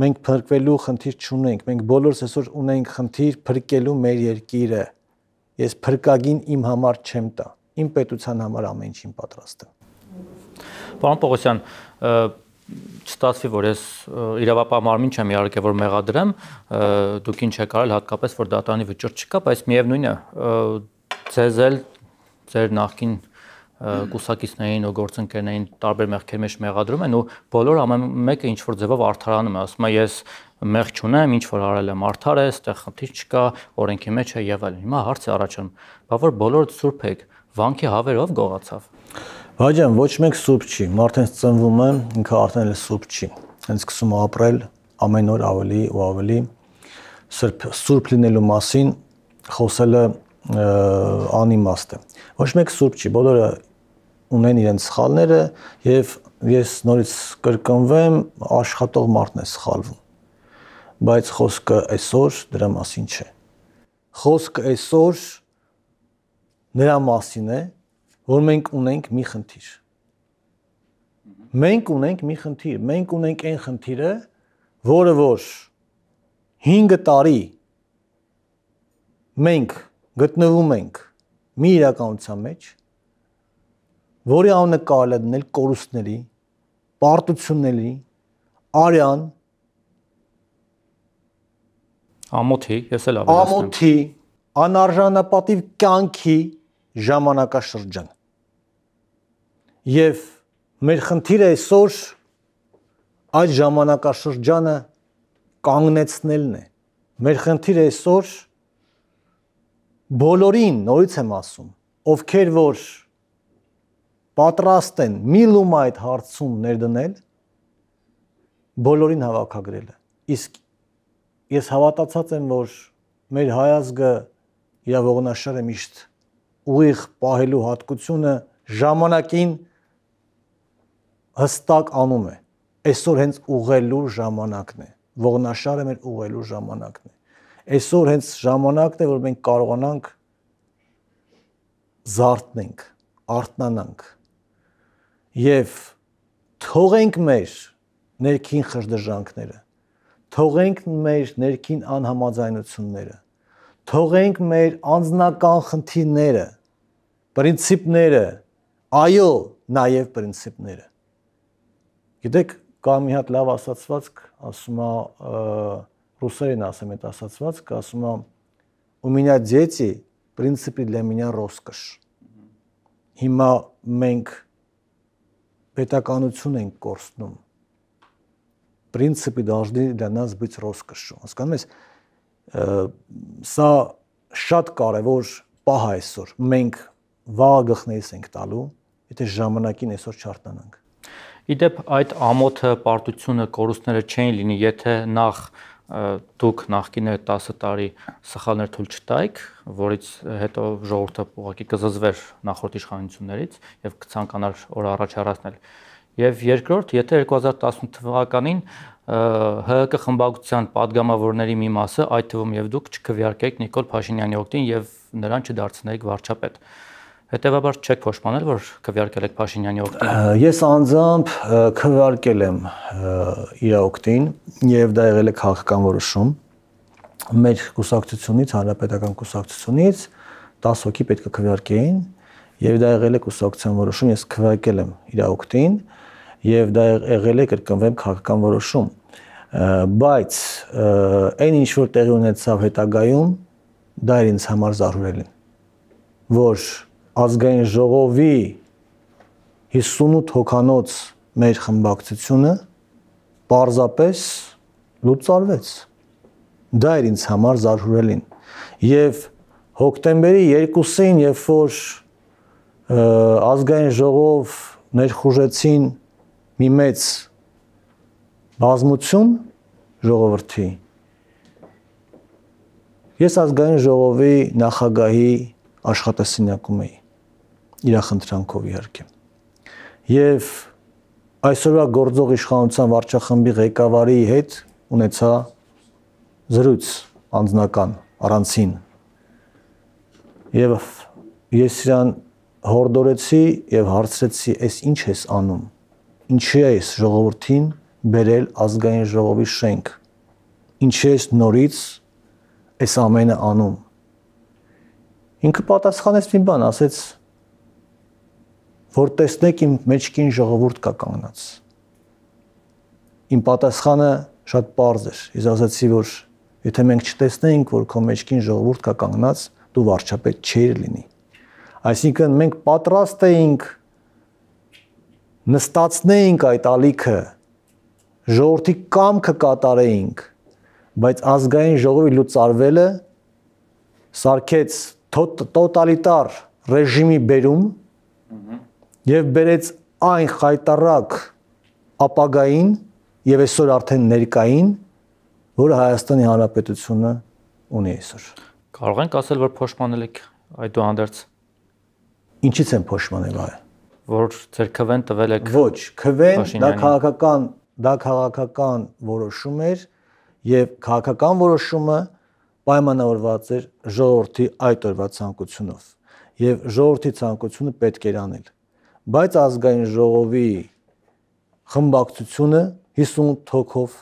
Մենք փրկվելու խնդիր չունենք։ Մենք բոլորս այսօր ունենք խնդիր փրկելու մեր երկիրը։ Ես փրկագին իմ համար չեմ տա։ Ա, իմ պետության համար ամեն ինչին պատրաստ եմ։ Պարոն Պողոսյան, չստացվի, որ ես իրավապահ մարմին չեմ իհարկե որ մեղադրեմ, դուք ինչ եք արել, հատկապես որ դատանի վճիռ չկա, բայց միևնույնն է, ձեզ էլ ձեր նախքին կուսակիցներին ու գործընկերներին տարբեր մեղքեր մեջ մեղադրում են ու բոլոր ամեն մեկը ինչ որ ձևով արթարանում է, ասում է ես մեղ չունեմ, ինչ որ արել եմ արդար է, այստեղ խնդիր չկա, օրենքի մեջ է եւ այլն։ Հիմա հարցը առաջանում, բա որ բոլորդ սուրբ եք, վանքի հավերով գողացավ։ Բաջան, ոչ մեկ սուրբ չի, մարդը հենց ծնվում է, ինքը արդեն էլ սուրբ չի։ Հենց սկսում է ապրել ամեն օր ավելի ու ավելի սուրբ սուրբ լինելու մասին խոսելը անիմաստ է։ Ոչ մեկ սուրբ չի, բոլորը ունեն իրենց սխալները եւ ես նորից կրկնվեմ, աշխատող մարդն է սխալվում։ Բայց խոսքը այսօր դրա մասին չէ։ Խոսքը այսօր նրա մասին է, որ մենք ունենք մի խնդիր։ Մենք ունենք մի խնդիր, մենք ունենք այն խնդիրը, որը որ 5 տարի մենք գտնվում ենք մի իրականության մեջ, որի անունը կարելի է դնել կորուստների, պարտությունների, արյան ամոթի, ես էլ ավելացնեմ։ Ամոթի, անարժանապատիվ կյանքի ժամանակաշրջան։ Եվ մեր խնդիրը այսօր այդ ժամանակաշրջանը կանգնեցնելն է։ Մեր խնդիրը այսօր բոլորին, նորից եմ ասում, ովքեր որ պատրաստ են մի լում այդ հարցում ներդնել, բոլորին հավաքագրելը։ Իսկ ես հավատացած եմ, որ մեր հայազգը իր ողնաշարը միշտ ուղիղ պահելու հատկությունը ժամանակին հստակ անում է։ Այսօր հենց ուղղելու ժամանակն է։ Ողնաշարը մեր ուղղելու ժամանակն է։ Այսօր հենց ժամանակն է, որ մենք կարողանանք զարթնենք, արթնանանք եւ թողենք մեր ներքին խժդժանքները թողենք մեր ներքին անհամաձայնությունները Թողենք մեր անձնական խնդիրները, principները, այո, նաև principները։ Գիտեք, կա մի հատ լավ ասացվածք, ասում է ռուսերեն ասեմ այդ ասացվածքը, ասում է «У меня дети, принципы для меня роскошь»։ Հիմա մենք պետականություն ենք կորցնում, принципы должны для нас быть роскошью։ Հասկանում ես, սա շատ կարևոր պահ է այսօր։ Մենք վաղ գխներից ենք տալու, եթե ժամանակին այսօր չարտանանք։ Իդեպ այդ ամոթը, պարտությունը, կորուստները չէին լինի, եթե նախ դուք նախկիները 10 տարի սխալներ թույլ չտայք, որից հետո ժողովուրդը ուղղակի կզզվեր նախորդ իշխանություններից եւ կցանկանար օր առաջ առածնել։ Եվ երկրորդ, եթե 2018 թվականին ՀՀԿ խմբակցության падգամավորների մի մասը, այդ թվում եւ դուք չքվյարկեք Նիկոլ Փաշինյանի օգտին եւ նրան չդարձնեիք վարչապետ։ Հետևաբար չեք փոշմանել, որ քվյարկել եք Փաշինյանի օկտին։ Ես անձամբ քվյարկել եմ իր օկտին եւ դա եղել է քաղաքական որոշում մեր կուսակցությունից, հանրապետական կուսակցությունից 10 հոգի պետք է քվյարկեին եւ դա եղել է կուսակցության որոշում, ես քվյարկել եմ իր օկտին եւ դա եղել է կրկնվեմ քաղաքական որոշում բայց այն ինչ որ տեղի ունեցավ հետագայում դա էր ինձ համար զարհուրել որ ազգային ժողովի 58 հոկանոց մեր խմբակցությունը պարզապես լուծարվեց դա էր ինձ համար զարհուրելին եւ հոկտեմբերի 2-ին երբ որ ազգային ժողով ներխուժեցին մի մեծ բազմություն ժողովրդի ես ազգային ժողովի նախագահի աշխատասենյակում էի իր խնդրանքով իհարկե եւ այսօրվա գործող իշխանության վարչախմբի ղեկավարի հետ ունեցա զրույց անձնական առանցին եւ ես իրան հորդորեցի եւ հարցրեցի, «Էս ինչ ես անում» ինչի է այս ժողովրդին բերել ազգային ժողովի շենք։ Ինչի է նորից այս ամենը անում։ Ինքը պատասխանեց մի բան, ասեց որ տեսնեք իմ մեջքին ժողովուրդ կա կանգնած։ Իմ պատասխանը շատ པարզ էր։ Ես ասացի, որ եթե մենք չտեսնեինք, որ քո մեջքին ժողովուրդ կա կանգնած, դու վարչապետ չէիր լինի։ Այսինքն մենք պատրաստ էինք նստացնեինք այդ ալիքը, ժողովրդի կամքը կատարեինք, բայց ազգային ժողովի լուծարվելը սարկեց տոտալիտար ռեժիմի բերում եւ բերեց այն խայտարակ ապագային եւ այսօր արդեն ներկային, որ Հայաստանի Հանրապետությունը ունի այսօր։ Կարող ենք ասել, որ փոշմանել եք այդուհանդերձ։ Ինչից են փոշմանել այո որ ձեր քվեն տվել եք Ոչ, քվեն դա քաղաքական դա քաղաքական որոշում էր եւ քաղաքական որոշումը պայմանավորված էր ժողովրդի այդ օրվա ցանկությունով եւ ժողովրդի ցանկությունը պետք էր անել բայց ազգային ժողովի խմբակցությունը 50%-ով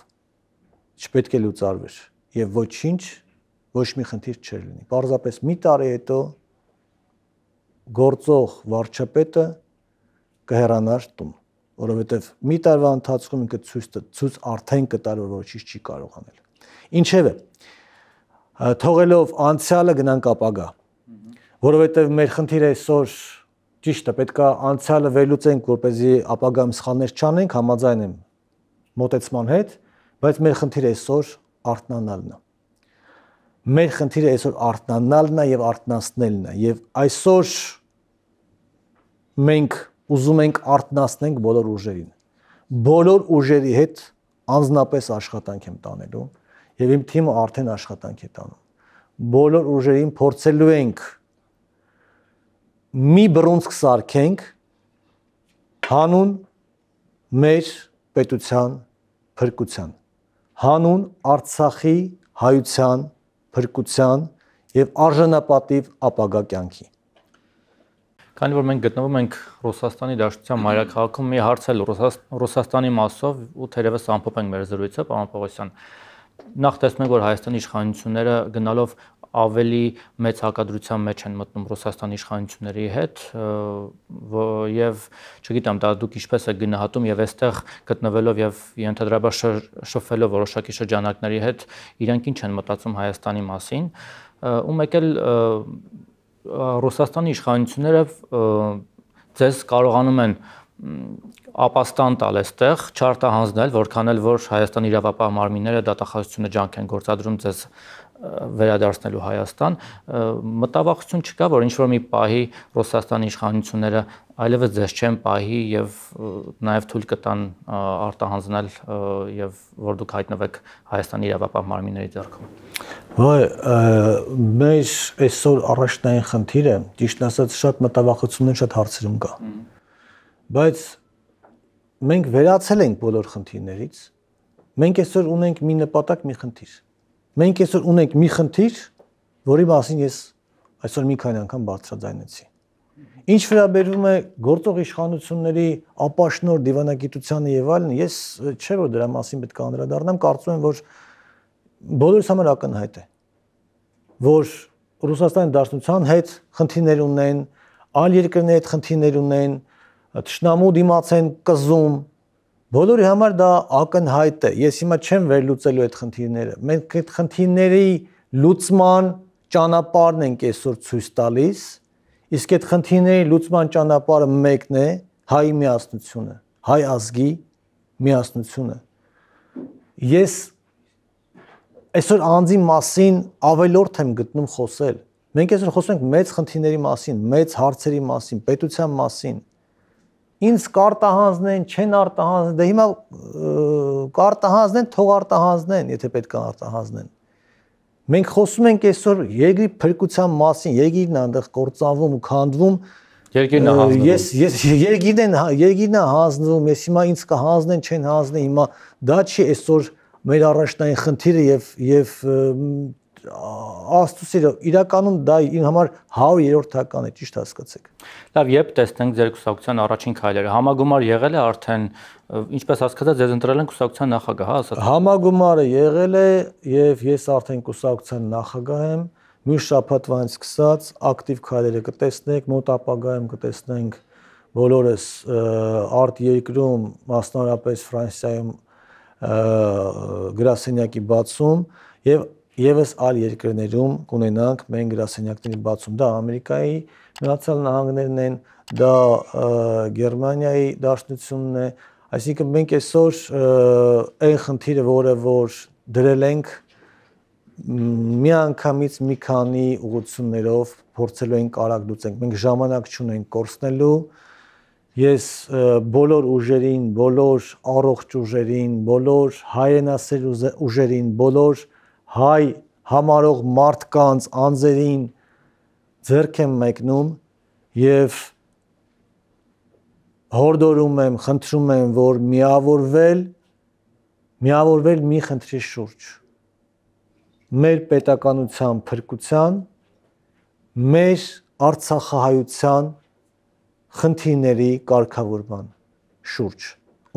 չպետք է լուծարվեր եւ ոչինչ ոչ մի խնդիր չէր լինի։ Պարզապես մի տարի հետո գործող վարչապետը կհեռանար տուն, որովհետև մի տարվա ընթացքում ինքը ցույցը ցույց արդեն կտար, որ ոչինչ չի կարող անել։ Ինչևէ, թողելով անցյալը գնանք ապագա, որովհետև մեր խնդիրը այսօր ճիշտ է, պետքա անցյալը վերլուծենք, որպեսզի ապագայում սխալներ չանենք, համաձայն եմ մոտեցման հետ, բայց մեր խնդիրը այսօր արտնանալն է։ Մեր խնդիրը այսօր արտնանալն է եւ արտնանցնելն է եւ այսօր մենք ուզում ենք արտնասնենք բոլոր ուժերին։ Բոլոր ուժերի հետ անznապես աշխատանք եմ տանելու եւ իմ թիմը արդեն աշխատանք է տանում։ Բոլոր ուժերին փորձելու ենք մի բռունցք սարքենք հանուն մեր պետության փրկության, հանուն Արցախի հայության փրկության եւ արժանապատիվ ապագա կյանքի։ Քանի որ մենք գտնվում ենք Ռուսաստանի Դաշնության մայրաքաղաքում, մի հարց էլ Ռուսաստանի մասով ու թերևս ամփոփ ենք մեր զրույցը, պարոն Պողոսյան։ Նախ տեսնում ենք, որ Հայաստանի իշխանությունները գնալով ավելի մեծ հակադրության մեջ են մտնում Ռուսաստանի իշխանությունների հետ եւ չգիտեմ դա դուք ինչպես եք գնահատում եւ այստեղ գտնվելով եւ ընդհանրապես շփվելով որոշակի շրջանակների հետ իրենք ինչ են մտածում Հայաստանի մասին ու մեկ էլ Ռուսաստանի իշխանությունները ձեզ կարողանում են ապաստան տալ այստեղ, չարտահանձնել, որքան էլ որ Հայաստանի իրավապահ մարմինները դատախազությունը ջանք են գործադրում ձեզ վերադարձնելու Հայաստան, մտավախություն չկա, որ ինչ որ մի պահի Ռուսաստանի իշխանությունները այլևս ձեզ չեն պահի եւ նաեւ թույլ կտան արտահանձնել եւ որ դուք հայտնվեք Հայաստանի իրավապահ մարմինների ձեռքում։ Ոայ, մեր այսօր առաջնային խնդիրը, ճիշտ ասած, շատ մտավախություններ շատ հարցերում կա։ Բայց մենք վերացել ենք բոլոր խնդիրներից։ Մենք այսօր ունենք մի նպատակ, մի խնդիր։ Մենք այսօր ունենք մի խնդիր, որի մասին ես այսօր մի քանի անգամ բարձրաձայնեցի։ Ինչ վերաբերում է գործող իշխանությունների ապաշնոր դիվանագիտությանը եւ այլն, ես չէ որ դրա մասին պետք է անդրադառնամ, կարծում եմ որ բոլորս համար ակնհայտ է, որ Ռուսաստանի դաշնության հետ խնդիրներ ունեն, այլ երկրների հետ խնդիրներ ունեն, ճշնամու դիմաց են կզում, Բոլորի համար դա ակնհայտ է։ Ես հիմա չեմ վերլուծելու այդ խնդիրները։ Մենք այդ խնդիրների լուծման ճանապարհն ենք այսօր ցույց տալիս, իսկ այդ խնդիրների լուծման ճանապարհը մեկն է՝ հայի միասնությունը, հայ ազգի միասնությունը։ Ես այսօր անձի մասին ավելորդ եմ գտնում խոսել։ Մենք այսօր խոսենք մեծ խնդիրների մասին, մեծ հարցերի մասին, պետության մասին, ինձ կարտահանձնեն, չեն արտահանձնեն, դե հիմա կարտահանձնեն, թող արտահանձնեն, եթե պետք է արտահանձնեն։ Մենք խոսում ենք այսօր երկրի փրկության մասին, երկիրն այնտեղ կործանվում ու քանդվում, երկիրն է հանձնվում։ Ես ես երկիրն են հա, երկիրն է հանձնվում, ես հիմա ինձ կհանձնեն, չեն հանձնեն, հիմա դա չի այսօր մեր առաջնային խնդիրը եւ եւ Աստծո սիրով իրականում դա իր համար 100-երորդական է, ճիշտ հասկացեք։ Լավ, երբ տեսնենք ձեր կուսակցության առաջին քայլերը, համագումար եղել է արդեն, ինչպես հասկացա, ձեզ ընտրել են կուսակցության նախագահ, հա, ասած։ Համագումարը եղել է եւ ես արդեն կուսակցության նախագահ եմ։ Մյուս շաբաթվանից սկսած ակտիվ քայլերը կտեսնեք, մոտ ապագայում կտեսնենք բոլորս արտ երկրում, մասնավորապես Ֆրանսիայում գրասենյակի բացում եւ Եվս այլ երկրներում կունենանք մենք գրասենյակների բացում։ Դա Ամերիկայի Միացյալ Նահանգներն են, դա Գերմանիայի Դաշնությունն է։ Այսինքն մենք այսօր այն խնդիրը, որը որ դրել ենք միանգամից մի քանի ուղություններով փորձելու ենք արագ լուծենք։ Մենք ժամանակ չունենք կորցնելու։ Ես բոլոր ուժերին, բոլոր առողջ ուժերին, բոլոր հայրենասեր ուժերին, բոլոր հայ համարող մարդկանց անձերին ձերք եմ մեկնում եւ հորդորում եմ, խնդրում եմ, որ միավորվել միավորվել մի խնդրի շուրջ մեր պետականության փրկության մեր արցախահայության խնդիրների կարգավորման շուրջ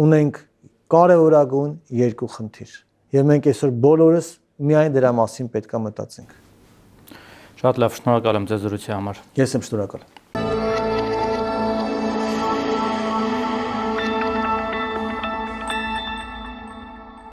ունենք կարևորագույն երկու խնդիր եւ մենք այսօր բոլորս միայն դրա մասին պետքա մտածենք։ Շատ լավ, շնորհակալ եմ ձեզ զրույցի համար։ Ես եմ շնորհակալ։